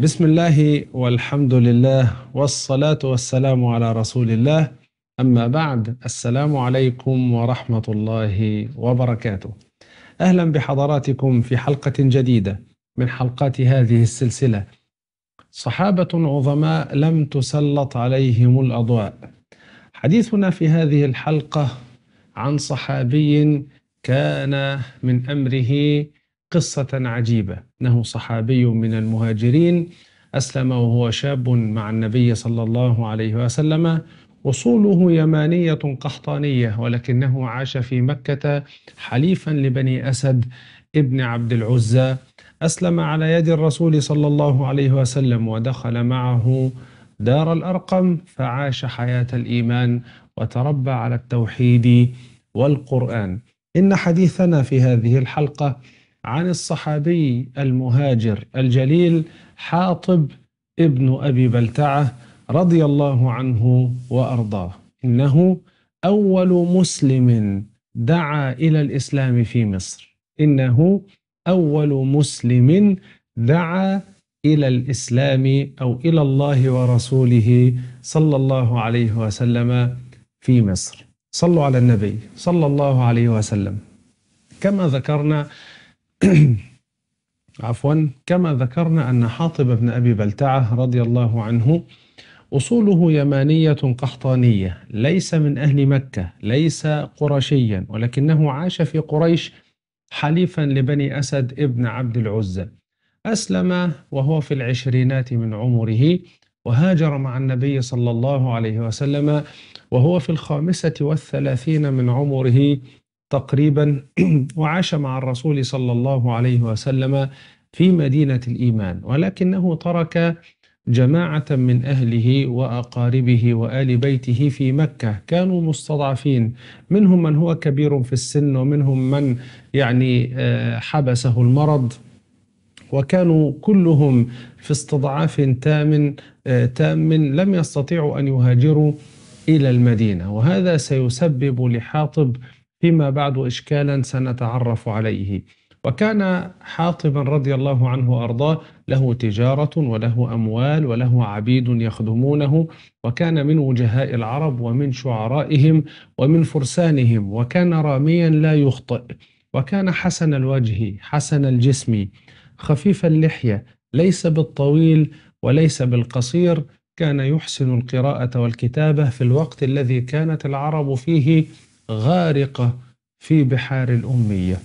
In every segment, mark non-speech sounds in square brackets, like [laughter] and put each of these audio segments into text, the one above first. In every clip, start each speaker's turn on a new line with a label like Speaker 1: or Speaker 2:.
Speaker 1: بسم الله والحمد لله والصلاة والسلام على رسول الله أما بعد السلام عليكم ورحمة الله وبركاته أهلا بحضراتكم في حلقة جديدة من حلقات هذه السلسلة صحابة عظماء لم تسلط عليهم الأضواء حديثنا في هذه الحلقة عن صحابي كان من أمره قصة عجيبة إنه صحابي من المهاجرين أسلم وهو شاب مع النبي صلى الله عليه وسلم أصوله يمانية قحطانية ولكنه عاش في مكة حليفا لبني أسد ابن عبد العزى أسلم على يد الرسول صلى الله عليه وسلم ودخل معه دار الأرقم فعاش حياة الإيمان وتربى على التوحيد والقرآن إن حديثنا في هذه الحلقة عن الصحابي المهاجر الجليل حاطب ابن أبي بلتعة رضي الله عنه وأرضاه إنه أول مسلم دعا إلى الإسلام في مصر إنه أول مسلم دعا إلى الإسلام أو إلى الله ورسوله صلى الله عليه وسلم في مصر صلوا على النبي صلى الله عليه وسلم كما ذكرنا [coughs] عفوا كما ذكرنا أن حاطب بن أبي بلتعة رضي الله عنه أصوله يمانية قحطانية ليس من أهل مكة ليس قرشيا ولكنه عاش في قريش حليفا لبني أسد ابن عبد العزة أسلم وهو في العشرينات من عمره وهاجر مع النبي صلى الله عليه وسلم وهو في الخامسة والثلاثين من عمره تقريبا [clears throat] وعاش مع الرسول صلى الله عليه وسلم في مدينة الإيمان ولكنه ترك جماعة من أهله وأقاربه وآل بيته في مكة كانوا مستضعفين منهم من هو كبير في السن ومنهم من يعني آه، حبسه المرض وكانوا كلهم في استضعاف تام آه، تام لم يستطيعوا أن يهاجروا إلى المدينة وهذا سيسبب لحاطب فيما بعد إشكالا سنتعرف عليه وكان حاطبا رضي الله عنه وأرضاه له تجارة وله أموال وله عبيد يخدمونه وكان من وجهاء العرب ومن شعرائهم ومن فرسانهم وكان راميا لا يخطئ وكان حسن الوجه حسن الجسم خفيف اللحية ليس بالطويل وليس بالقصير كان يحسن القراءة والكتابة في الوقت الذي كانت العرب فيه غارقة في بحار الأمية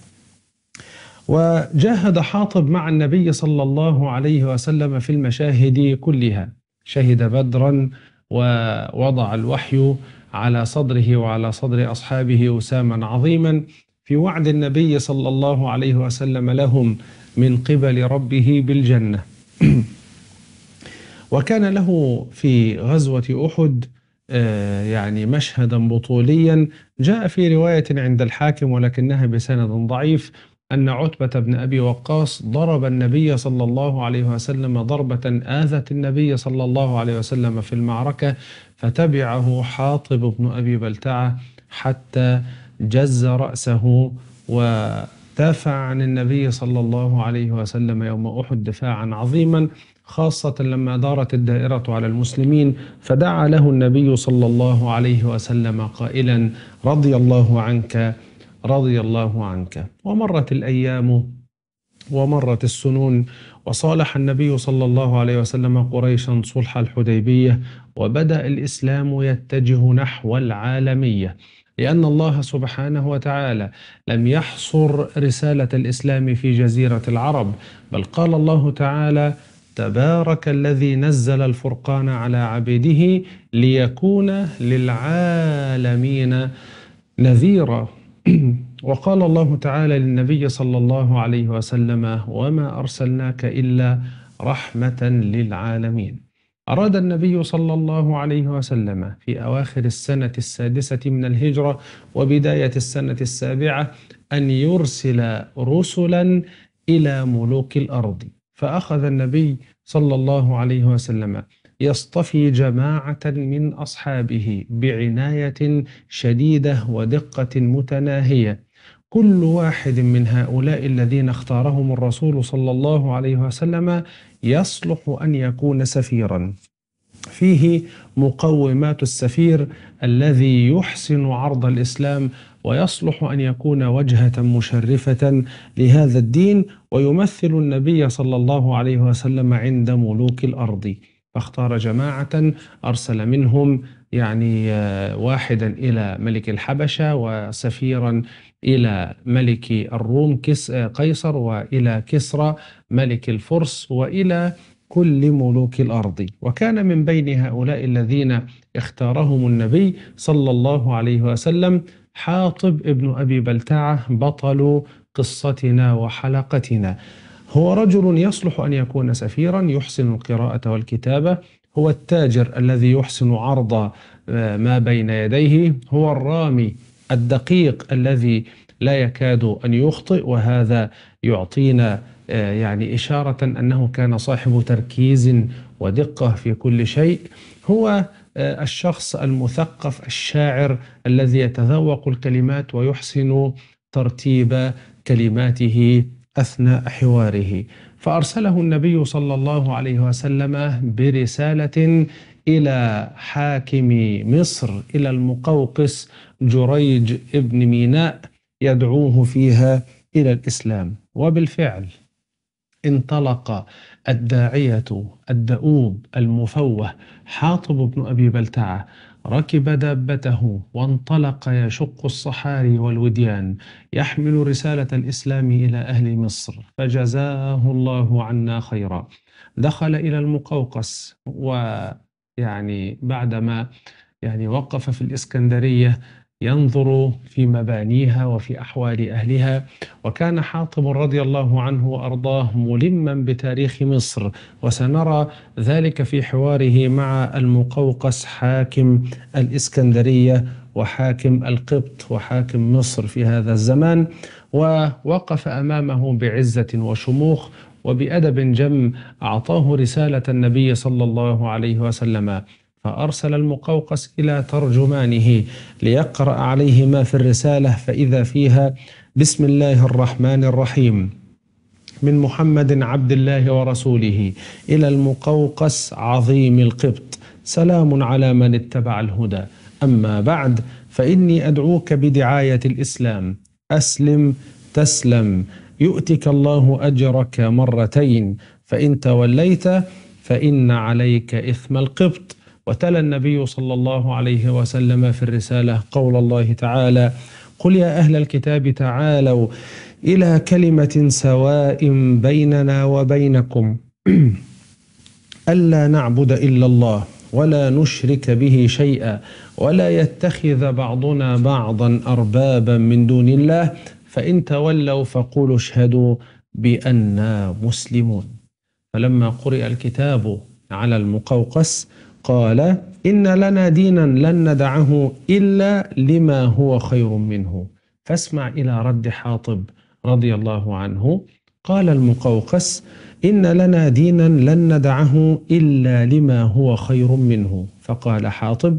Speaker 1: وجاهد حاطب مع النبي صلى الله عليه وسلم في المشاهد كلها شهد بدرا ووضع الوحي على صدره وعلى صدر أصحابه وساما عظيما في وعد النبي صلى الله عليه وسلم لهم من قبل ربه بالجنة [clears throat] وكان له في غزوة أحد آه، يعني مشهدا بطوليا جاء في رواية عند الحاكم ولكنها بسند ضعيف أن عتبة بن أبي وقاص ضرب النبي صلى الله عليه وسلم ضربة آذت النبي صلى الله عليه وسلم في المعركة فتبعه حاطب بن أبي بلتعة حتى جز رأسه ودافع عن النبي صلى الله عليه وسلم يوم أحد دفاعا عظيما خاصة لما دارت الدائرة على المسلمين فدعا له النبي صلى الله عليه وسلم قائلا رضي الله عنك رضي الله عنك ومرت الأيام ومرت السنون وصالح النبي صلى الله عليه وسلم قريشا صلح الحديبية وبدأ الإسلام يتجه نحو العالمية لأن الله سبحانه وتعالى لم يحصر رسالة الإسلام في جزيرة العرب بل قال الله تعالى تبارك الذي نزل الفرقان على عبده ليكون للعالمين نذيرا [clears throat] وقال الله تعالى للنبي صلى الله عليه وسلم وما أرسلناك إلا رحمة للعالمين أراد النبي صلى الله عليه وسلم في أواخر السنة السادسة من الهجرة وبداية السنة السابعة أن يرسل رسلا إلى ملوك الأرض فأخذ النبي صلى الله عليه وسلم يصطفي جماعة من أصحابه بعناية شديدة ودقة متناهية كل واحد من هؤلاء الذين اختارهم الرسول صلى الله عليه وسلم يصلح أن يكون سفيرا فيه مقومات السفير الذي يحسن عرض الإسلام ويصلح أن يكون وجهة مشرفة لهذا الدين ويمثل النبي صلى الله عليه وسلم عند ملوك الأرض فاختار جماعة أرسل منهم يعني آه، واحدا إلى ملك الحبشة وسفيرا إلى ملك الروم كس آه، قيصر وإلى كسرى ملك الفرس وإلى كل ملوك الأرض وكان من بين هؤلاء الذين اختارهم النبي صلى الله عليه وسلم حاطب ابن أبي بلتعة بطل قصتنا وحلقتنا هو رجل يصلح أن يكون سفيرا يحسن القراءة والكتابة هو التاجر الذي يحسن عرض آه، ما بين يديه هو الرامي الدقيق الذي لا يكاد أن يخطئ وهذا يعطينا آه، يعني إشارة أنه كان صاحب تركيز ودقة في كل شيء هو آه، الشخص المثقف الشاعر الذي يتذوق الكلمات ويحسن ترتيب كلماته اثناء حواره فارسله النبي صلى الله عليه وسلم برساله الى حاكم مصر الى المقوقس جريج ابن ميناء يدعوه فيها الى الاسلام وبالفعل انطلق الداعية الدؤوب المفوه حاطب بن أبي بلتعة ركب دابته وانطلق يشق الصحاري والوديان يحمل رسالة الإسلام إلى أهل مصر فجزاه الله عنا خيرا دخل إلى المقوقس ويعني بعدما يعني وقف في الإسكندرية ينظر في مبانيها وفي أحوال أهلها وكان حاطب رضي الله عنه وأرضاه ملما بتاريخ مصر وسنرى ذلك في حواره مع المقوقس حاكم الإسكندرية وحاكم القبط وحاكم مصر في هذا الزمان ووقف أمامه بعزة وشموخ وبأدب جم أعطاه رسالة النبي صلى الله عليه وسلم فأرسل المقوقس إلى ترجمانه ليقرأ عليه ما في الرسالة فإذا فيها بسم الله الرحمن الرحيم من محمد عبد الله ورسوله إلى المقوقس عظيم القبط سلام على من اتبع الهدى أما بعد فإني أدعوك بدعاية الإسلام أسلم تسلم يؤتك الله أجرك مرتين فإن توليت فإن عليك إثم القبط وتلا النبي صلى الله عليه وسلم في الرسالة قول الله تعالى قل يا أهل الكتاب تعالوا إلى كلمة سواء بيننا وبينكم [clears throat] ألا نعبد إلا الله ولا نشرك به شيئا ولا يتخذ بعضنا بعضا أربابا من دون الله فإن تولوا فقولوا اشهدوا بأننا مسلمون فلما قرئ الكتاب على المقوقس قال إن لنا دينا لن ندعه إلا لما هو خير منه فاسمع إلى رد حاطب رضي الله عنه قال المقوقس إن لنا دينا لن ندعه إلا لما هو خير منه فقال حاطب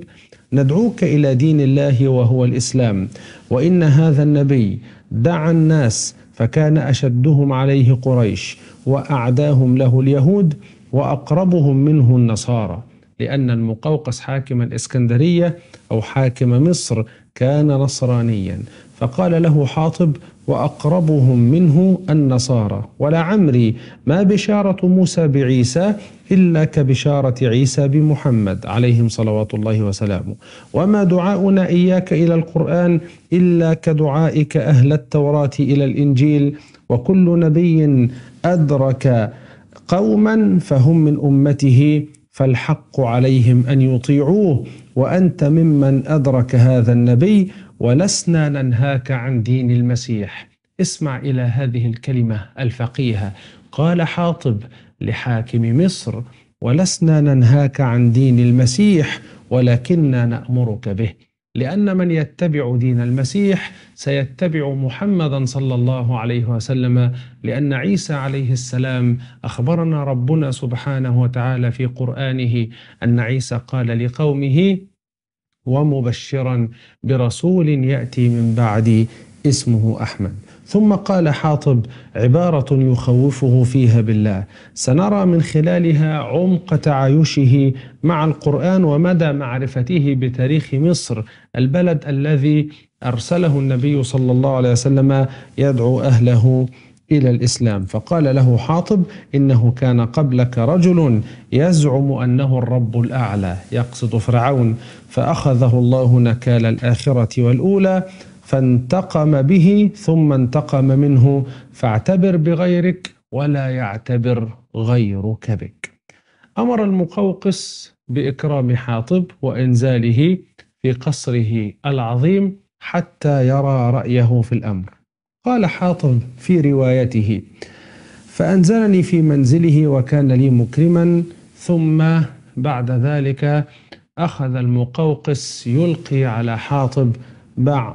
Speaker 1: ندعوك إلى دين الله وهو الإسلام وإن هذا النبي دعا الناس فكان أشدهم عليه قريش وأعداهم له اليهود وأقربهم منه النصارى لأن المقوقس حاكم الإسكندرية أو حاكم مصر كان نصرانيا فقال له حاطب وأقربهم منه النصارى ولعمري ما بشارة موسى بعيسى إلا كبشارة عيسى بمحمد عليهم صلوات الله وسلامه وما دعاؤنا إياك إلى القرآن إلا كدعائك أهل التوراة إلى الإنجيل وكل نبي أدرك قوما فهم من أمته فالحق عليهم ان يطيعوه وانت ممن ادرك هذا النبي ولسنا ننهاك عن دين المسيح اسمع الى هذه الكلمه الفقيهه قال حاطب لحاكم مصر ولسنا ننهاك عن دين المسيح ولكننا نامرك به لأن من يتبع دين المسيح سيتبع محمدا صلى الله عليه وسلم لأن عيسى عليه السلام أخبرنا ربنا سبحانه وتعالى في قرآنه أن عيسى قال لقومه ومبشرا برسول يأتي من بعدي اسمه احمد ثم قال حاطب عباره يخوفه فيها بالله سنرى من خلالها عمق تعايشه مع القران ومدى معرفته بتاريخ مصر البلد الذي ارسله النبي صلى الله عليه وسلم يدعو اهله الى الاسلام فقال له حاطب انه كان قبلك رجل يزعم انه الرب الاعلى يقصد فرعون فاخذه الله نكال الاخره والاولى فانتقم به ثم انتقم منه فاعتبر بغيرك ولا يعتبر غيرك بك أمر المقوقس بإكرام حاطب وإنزاله في قصره العظيم حتى يرى رأيه في الأمر قال حاطب في روايته فأنزلني في منزله وكان لي مكرما ثم بعد ذلك أخذ المقوقس يلقي على حاطب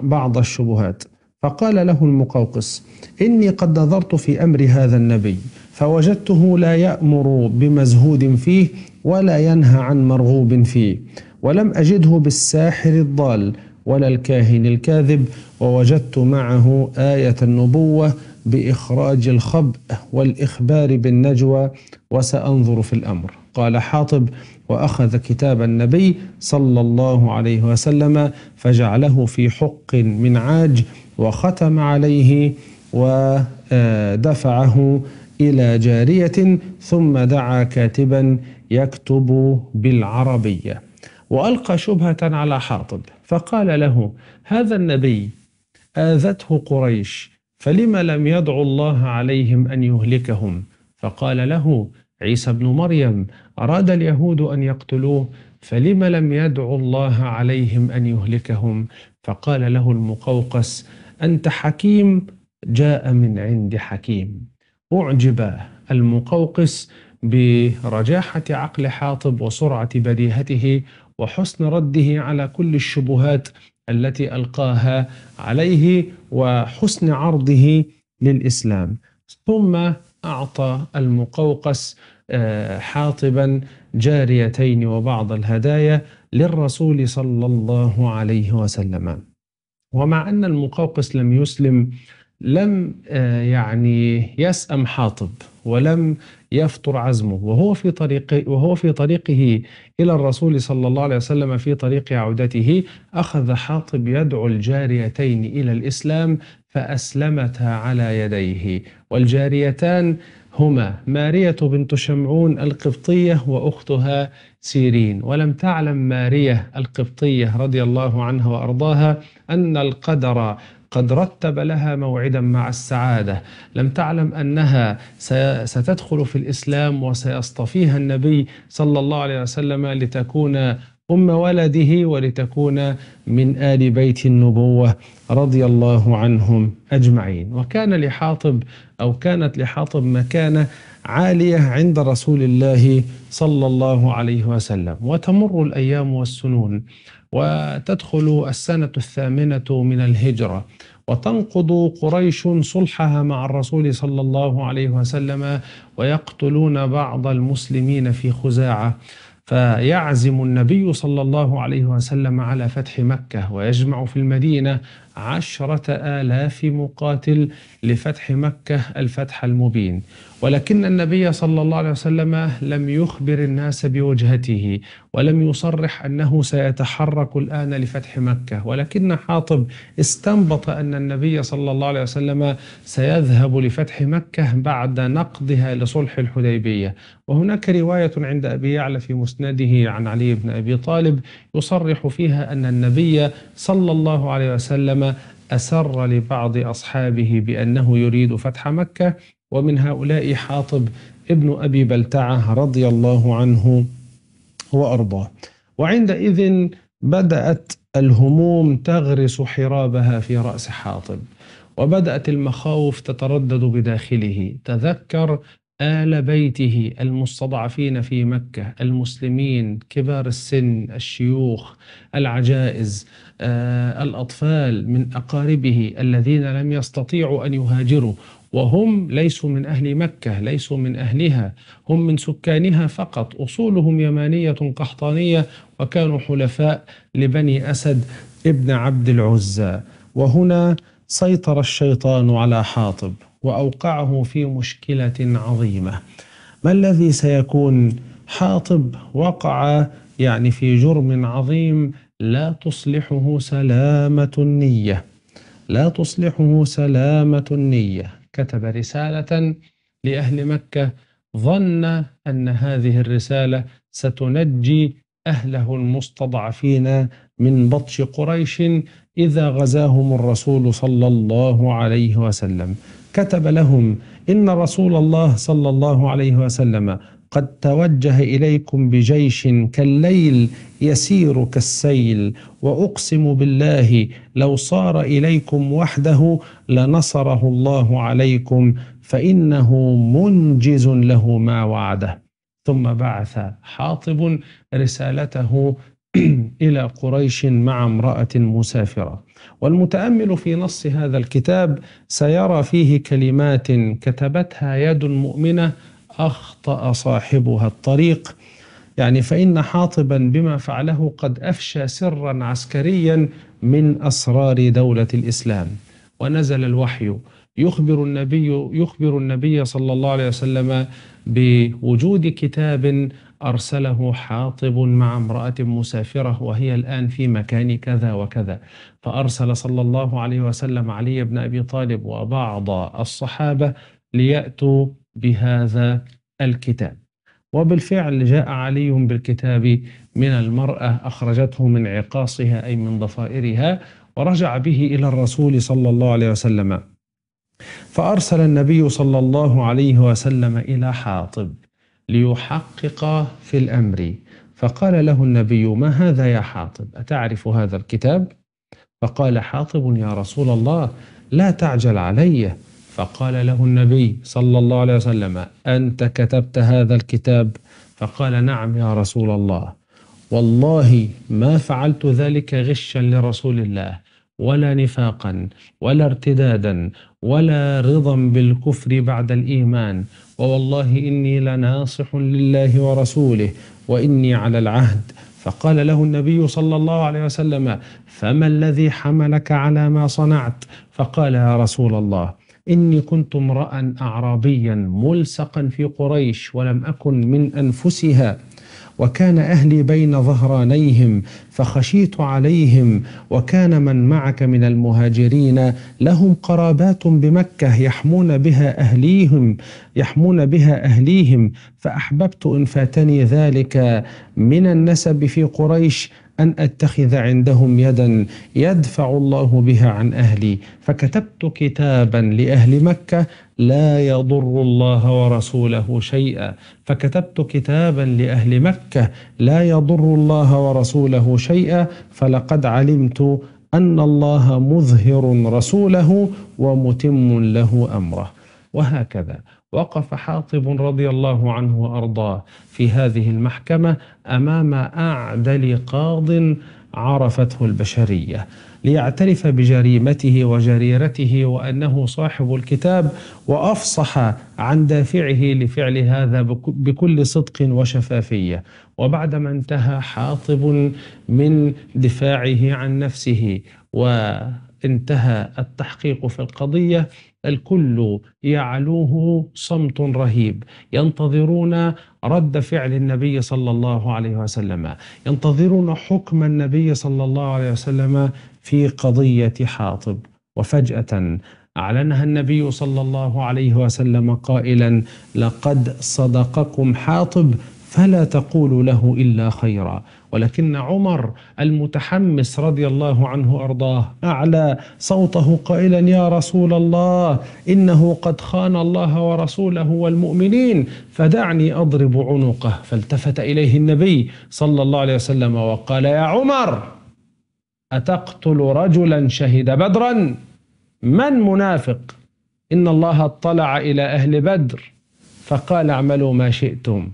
Speaker 1: بعض الشبهات فقال له المقوقس إني قد نظرت في أمر هذا النبي فوجدته لا يأمر بمزهود فيه ولا ينهى عن مرغوب فيه ولم أجده بالساحر الضال ولا الكاهن الكاذب ووجدت معه آية النبوة بإخراج الخبء والإخبار بالنجوى وسأنظر في الأمر قال حاطب واخذ كتاب النبي صلى الله عليه وسلم فجعله في حق من عاج وختم عليه ودفعه الى جاريه ثم دعا كاتبا يكتب بالعربيه والقى شبهه على حاطب فقال له هذا النبي اذته قريش فلم لم يدعو الله عليهم ان يهلكهم فقال له عيسى بن مريم أراد اليهود أن يقتلوه فلم لم يدعو الله عليهم أن يهلكهم فقال له المقوقس أنت حكيم جاء من عند حكيم أعجب المقوقس برجاحة عقل حاطب وسرعة بديهته وحسن رده على كل الشبهات التي ألقاها عليه وحسن عرضه للإسلام ثم أعطى المقوقس آه، حاطبا جاريتين وبعض الهدايا للرسول صلى الله عليه وسلم ومع أن المقوقس لم يسلم لم آه، يعني يسأم حاطب ولم يفطر عزمه وهو في طريقه وهو في طريقه الى الرسول صلى الله عليه وسلم في طريق عودته اخذ حاطب يدعو الجاريتين الى الاسلام فأسلمتها على يديه والجاريتان هما مارية بنت شمعون القبطية وأختها سيرين ولم تعلم مارية القبطية رضي الله عنها وأرضاها أن القدر قد رتب لها موعدا مع السعاده لم تعلم انها ستدخل في الاسلام وسيصطفيها النبي صلى الله عليه وسلم لتكون أم ولده ولتكون من آل بيت النبوة رضي الله عنهم أجمعين وكان لحاطب أو كانت لحاطب مكانة عالية عند رسول الله صلى الله عليه وسلم وتمر الأيام والسنون وتدخل السنة الثامنة من الهجرة وتنقض قريش صلحها مع الرسول صلى الله عليه وسلم ويقتلون بعض المسلمين في خزاعه فيعزم النبي صلى الله عليه وسلم على فتح مكة ويجمع في المدينة عشرة آلاف مقاتل لفتح مكة الفتح المبين ولكن النبي صلى الله عليه وسلم لم يخبر الناس بوجهته ولم يصرح أنه سيتحرك الآن لفتح مكة ولكن حاطب استنبط أن النبي صلى الله عليه وسلم سيذهب لفتح مكة بعد نقضها لصلح الحديبية وهناك رواية عند أبي يعلى في مسنده عن علي بن أبي طالب يصرح فيها أن النبي صلى الله عليه وسلم أسر لبعض أصحابه بأنه يريد فتح مكة ومن هؤلاء حاطب ابن أبي بلتعة رضي الله عنه وأرضاه وعندئذ بدأت الهموم تغرس حرابها في رأس حاطب وبدأت المخاوف تتردد بداخله تذكر آل بيته المستضعفين في مكة المسلمين كبار السن الشيوخ العجائز آه، الأطفال من أقاربه الذين لم يستطيعوا أن يهاجروا وهم ليسوا من أهل مكة ليسوا من أهلها هم من سكانها فقط أصولهم يمانية قحطانية وكانوا حلفاء لبني أسد ابن عبد العزى وهنا سيطر الشيطان على حاطب واوقعه في مشكله عظيمه. ما الذي سيكون حاطب وقع يعني في جرم عظيم لا تصلحه سلامه النيه. لا تصلحه سلامه النيه. كتب رساله لاهل مكه ظن ان هذه الرساله ستنجي اهله المستضعفين من بطش قريش اذا غزاهم الرسول صلى الله عليه وسلم كتب لهم إن رسول الله صلى الله عليه وسلم قد توجه إليكم بجيش كالليل يسير كالسيل وأقسم بالله لو صار إليكم وحده لنصره الله عليكم فإنه منجز له ما وعده ثم بعث حاطب رسالته [clears throat] إلى قريش مع امرأة مسافرة والمتامل في نص هذا الكتاب سيرى فيه كلمات كتبتها يد مؤمنه اخطا صاحبها الطريق يعني فان حاطبا بما فعله قد افشى سرا عسكريا من اسرار دوله الاسلام ونزل الوحي يخبر النبي يخبر النبي صلى الله عليه وسلم بوجود كتاب أرسله حاطب مع امرأة مسافرة وهي الآن في مكان كذا وكذا فأرسل صلى الله عليه وسلم علي بن أبي طالب وبعض الصحابة ليأتوا بهذا الكتاب وبالفعل جاء علي بالكتاب من المرأة أخرجته من عقاصها أي من ضفائرها ورجع به إلى الرسول صلى الله عليه وسلم فأرسل النبي صلى الله عليه وسلم إلى حاطب ليحقق في الأمر فقال له النبي ما هذا يا حاطب أتعرف هذا الكتاب؟ فقال حاطب يا رسول الله لا تعجل علي فقال له النبي صلى الله عليه وسلم أنت كتبت هذا الكتاب فقال نعم يا رسول الله والله ما فعلت ذلك غشا لرسول الله ولا نفاقا ولا ارتدادا ولا رضا بالكفر بعد الإيمان ووالله إني لناصح لله ورسوله وإني على العهد فقال له النبي صلى الله عليه وسلم فما الذي حملك على ما صنعت فقال يا رسول الله إني كنت امرأ أعرابيا ملصقا في قريش ولم أكن من أنفسها وكان أهلي بين ظهرانيهم فخشيت عليهم وكان من معك من المهاجرين لهم قرابات بمكة يحمون بها أهليهم يحمون بها أهليهم فأحببت إن فاتني ذلك من النسب في قريش أن أتخذ عندهم يدا يدفع الله بها عن أهلي فكتبت كتابا لأهل مكة لا يضر الله ورسوله شيئا فكتبت كتابا لأهل مكة لا يضر الله ورسوله شيئا فلقد علمت أن الله مظهر رسوله ومتم له أمره وهكذا وقف حاطب رضي الله عنه وأرضاه في هذه المحكمة أمام أعدل قاضٍ عرفته البشرية ليعترف بجريمته وجريرته وانه صاحب الكتاب وافصح عن دافعه لفعل هذا بكل صدق وشفافيه وبعدما انتهى حاطب من دفاعه عن نفسه وانتهى التحقيق في القضيه الكل يعلوه صمت رهيب ينتظرون رد فعل النبي صلى الله عليه وسلم ينتظرون حكم النبي صلى الله عليه وسلم في قضية حاطب وفجأة أعلنها النبي صلى الله عليه وسلم قائلا لقد صدقكم حاطب فلا تقول له إلا خيرا ولكن عمر المتحمس رضي الله عنه أرضاه أعلى صوته قائلا يا رسول الله إنه قد خان الله ورسوله والمؤمنين فدعني أضرب عنقه فالتفت إليه النبي صلى الله عليه وسلم وقال يا عمر أتقتل رجلا شهد بدرا من منافق إن الله اطلع إلى أهل بدر فقال اعملوا ما شئتم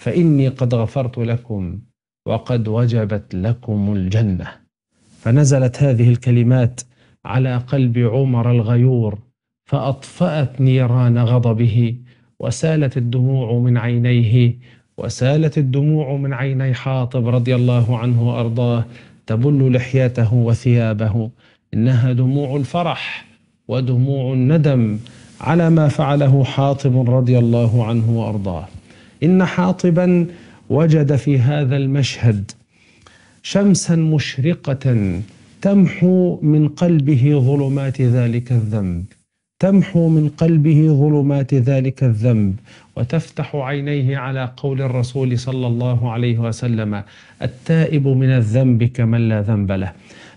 Speaker 1: فإني قد غفرت لكم وقد وجبت لكم الجنة فنزلت هذه الكلمات على قلب عمر الغيور فأطفأت نيران غضبه وسالت الدموع من عينيه وسالت الدموع من عيني حاطب رضي الله عنه وأرضاه تبل لحيته وثيابه إنها دموع الفرح ودموع الندم على ما فعله حاطب رضي الله عنه وأرضاه إن حاطبا وجد في هذا المشهد شمسا مشرقة تمحو من قلبه ظلمات ذلك الذنب تمحو من قلبه ظلمات ذلك الذنب وتفتح عينيه على قول الرسول صلى الله عليه وسلم التائب من الذنب كمن لا ذنب له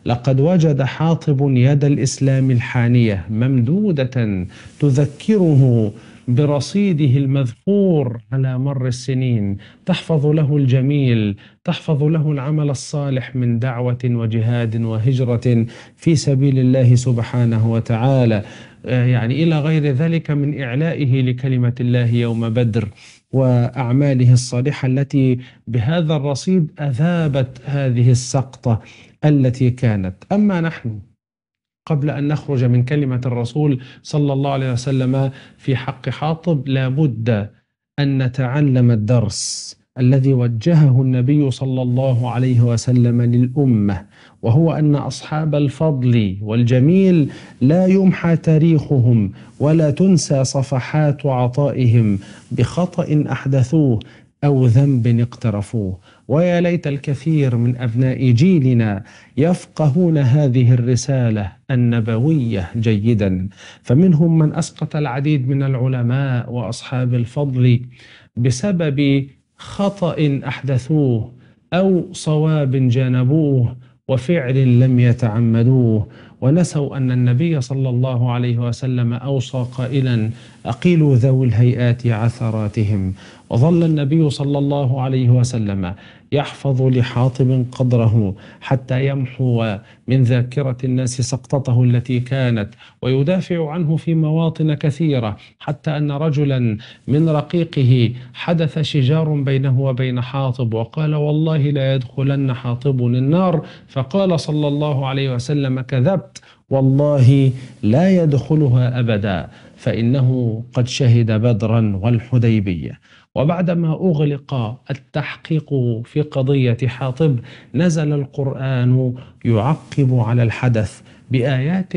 Speaker 1: لقد وجد حاطب يد الاسلام الحانيه ممدوده تذكره برصيده المذخور على مر السنين تحفظ له الجميل تحفظ له العمل الصالح من دعوة وجهاد وهجرة في سبيل الله سبحانه وتعالى آه، يعني إلى غير ذلك من إعلائه لكلمة الله يوم بدر وأعماله الصالحة التي بهذا الرصيد أذابت هذه السقطة التي كانت أما نحن قبل أن نخرج من كلمة الرسول صلى الله عليه وسلم في حق حاطب لابد أن نتعلم الدرس الذي وجهه النبي صلى الله عليه وسلم للأمة وهو أن أصحاب الفضل والجميل لا يمحى تاريخهم ولا تنسى صفحات عطائهم بخطأ أحدثوه أو ذنب اقترفوه ويا ليت الكثير من أبناء جيلنا يفقهون هذه الرسالة النبوية جيدا فمنهم من أسقط العديد من العلماء وأصحاب الفضل بسبب خطأ أحدثوه أو صواب جانبوه وفعل لم يتعمدوه ونسوا أن النبي صلى الله عليه وسلم أوصى قائلا أقيلوا ذوي الهيئات عثراتهم وظل النبي صلى الله عليه وسلم يحفظ لحاطب قدره حتى يمحو من ذاكرة الناس سقطته التي كانت ويدافع عنه في مواطن كثيرة حتى أن رجلا من رقيقه حدث شجار بينه وبين حاطب وقال والله لا يدخلن حاطب النار فقال صلى الله عليه وسلم كذبت والله لا يدخلها أبدا فإنه قد شهد بدرا والحديبية وبعدما أغلق التحقيق في قضية حاطب نزل القرآن يعقب على الحدث بآيات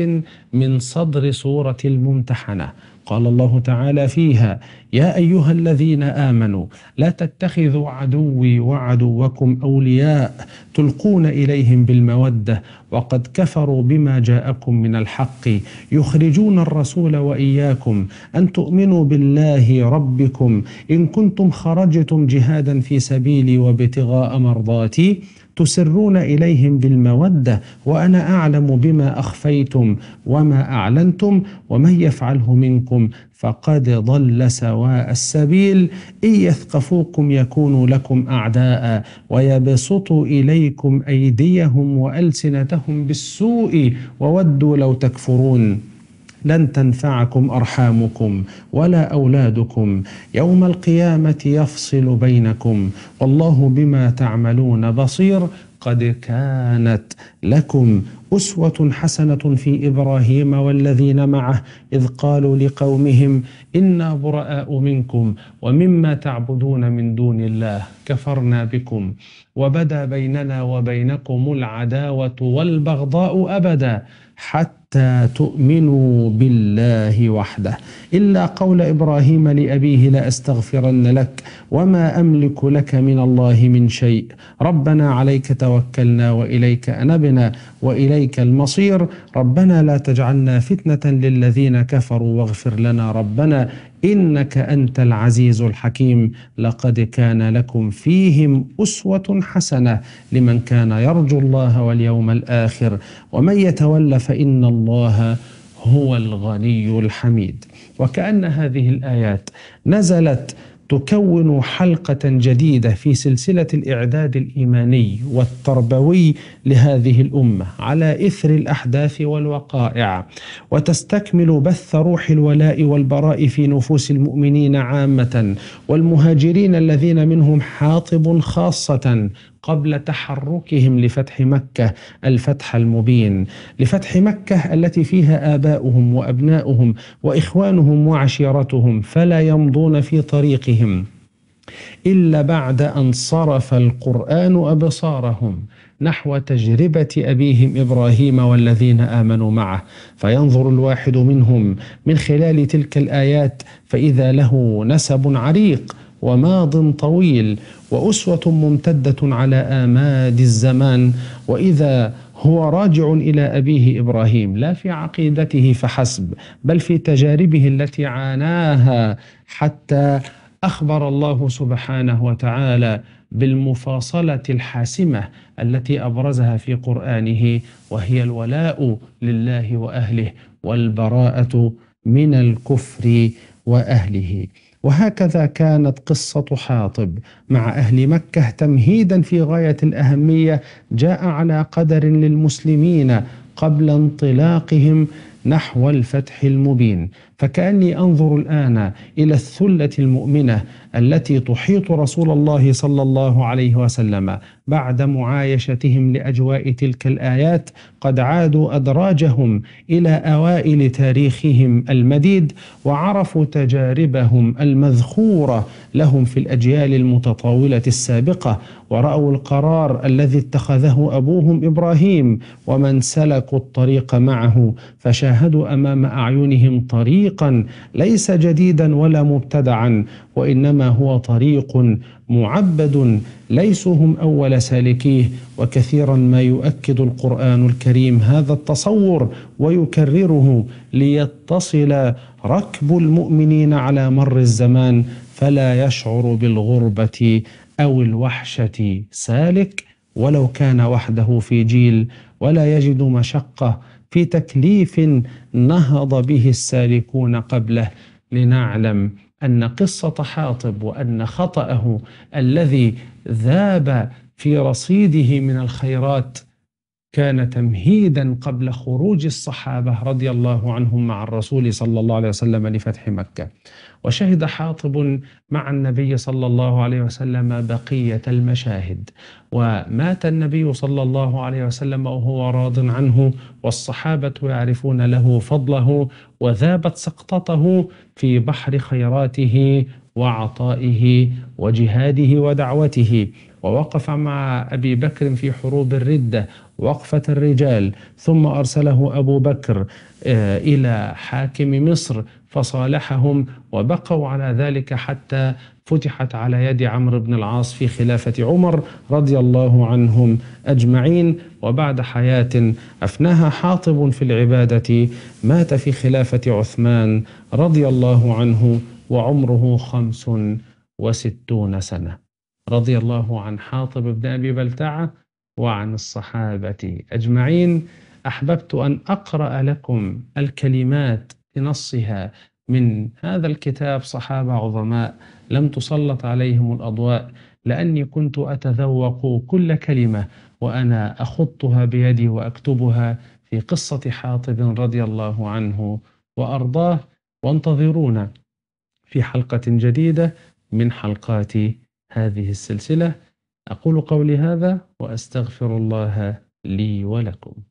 Speaker 1: من صدر سورة الممتحنة قال الله تعالى فيها يا ايها الذين امنوا لا تتخذوا عدوي وعدوكم اولياء تلقون اليهم بالموده وقد كفروا بما جاءكم من الحق يخرجون الرسول واياكم ان تؤمنوا بالله ربكم ان كنتم خرجتم جهادا في سبيلي وابتغاء مرضاتي تسرون اليهم بالموده وانا اعلم بما اخفيتم وما اعلنتم ومن يفعله منكم فقد ضل سواء السبيل ان يثقفوكم يكونوا لكم اعداء ويبسطوا اليكم ايديهم والسنتهم بالسوء وودوا لو تكفرون لن تنفعكم ارحامكم ولا اولادكم يوم القيامه يفصل بينكم والله بما تعملون بصير قد كانت لكم أسوة حسنة في إبراهيم والذين معه إذ قالوا لقومهم إنا براء منكم ومما تعبدون من دون الله كفرنا بكم وبدا بيننا وبينكم العداوة والبغضاء أبدا حتى حتى تؤمنوا بالله وحده إلا قول إبراهيم لأبيه لأستغفرن لك وما أملك لك من الله من شيء ربنا عليك توكلنا وإليك أنبنا وإليك المصير ربنا لا تجعلنا فتنة للذين كفروا واغفر لنا ربنا إنك أنت العزيز الحكيم لقد كان لكم فيهم أسوة حسنة لمن كان يرجو الله واليوم الآخر ومن يتولى فإن الله هو الغني الحميد وكأن هذه الآيات نزلت تكون حلقه جديده في سلسله الاعداد الايماني والتربوي لهذه الامه على اثر الاحداث والوقائع وتستكمل بث روح الولاء والبراء في نفوس المؤمنين عامه والمهاجرين الذين منهم حاطب خاصه قبل تحركهم لفتح مكة الفتح المبين لفتح مكة التي فيها آباؤهم وأبناؤهم وإخوانهم وعشيرتهم فلا يمضون في طريقهم إلا بعد أن صرف القرآن أبصارهم نحو تجربة أبيهم إبراهيم والذين آمنوا معه فينظر الواحد منهم من خلال تلك الآيات فإذا له نسب عريق وماض طويل واسوه ممتده على اماد الزمان واذا هو راجع الى ابيه ابراهيم لا في عقيدته فحسب بل في تجاربه التي عاناها حتى اخبر الله سبحانه وتعالى بالمفاصله الحاسمه التي ابرزها في قرانه وهي الولاء لله واهله والبراءه من الكفر واهله وهكذا كانت قصة حاطب مع أهل مكة تمهيدا في غاية الأهمية جاء على قدر للمسلمين قبل انطلاقهم نحو الفتح المبين فكأني أنظر الآن إلى الثلة المؤمنة التي تحيط رسول الله صلى الله عليه وسلم بعد معايشتهم لأجواء تلك الآيات قد عادوا أدراجهم إلى أوائل تاريخهم المديد وعرفوا تجاربهم المذخورة لهم في الأجيال المتطاولة السابقة ورأوا القرار الذي اتخذه أبوهم إبراهيم ومن سلكوا الطريق معه فشاهدوا أمام أعينهم طريق طريقا ليس جديدا ولا مبتدعا وانما هو طريق معبد ليسوا هم اول سالكيه وكثيرا ما يؤكد القران الكريم هذا التصور ويكرره ليتصل ركب المؤمنين على مر الزمان فلا يشعر بالغربه او الوحشه سالك ولو كان وحده في جيل ولا يجد مشقه في تكليف نهض به السالكون قبله لنعلم أن قصة حاطب وأن خطأه الذي ذاب في رصيده من الخيرات كان تمهيدا قبل خروج الصحابه رضي الله عنهم مع الرسول صلى الله عليه وسلم لفتح مكه. وشهد حاطب مع النبي صلى الله عليه وسلم بقيه المشاهد، ومات النبي صلى الله عليه وسلم وهو راض عنه، والصحابه يعرفون له فضله، وذابت سقطته في بحر خيراته وعطائه وجهاده ودعوته، ووقف مع ابي بكر في حروب الرده وقفة الرجال ثم أرسله أبو بكر آه، إلى حاكم مصر فصالحهم وبقوا على ذلك حتى فتحت على يد عمرو بن العاص في خلافة عمر رضي الله عنهم أجمعين وبعد حياة أفناها حاطب في العبادة مات في خلافة عثمان رضي الله عنه وعمره خمس وستون سنة رضي الله عن حاطب بن أبي بلتعة وعن الصحابة أجمعين أحببت أن أقرأ لكم الكلمات بنصها من هذا الكتاب صحابة عظماء لم تسلط عليهم الأضواء لأني كنت أتذوق كل كلمة وأنا أخطها بيدي وأكتبها في قصة حاطب رضي الله عنه وأرضاه وانتظرونا في حلقة جديدة من حلقات هذه السلسلة أقول قولي هذا وأستغفر الله لي ولكم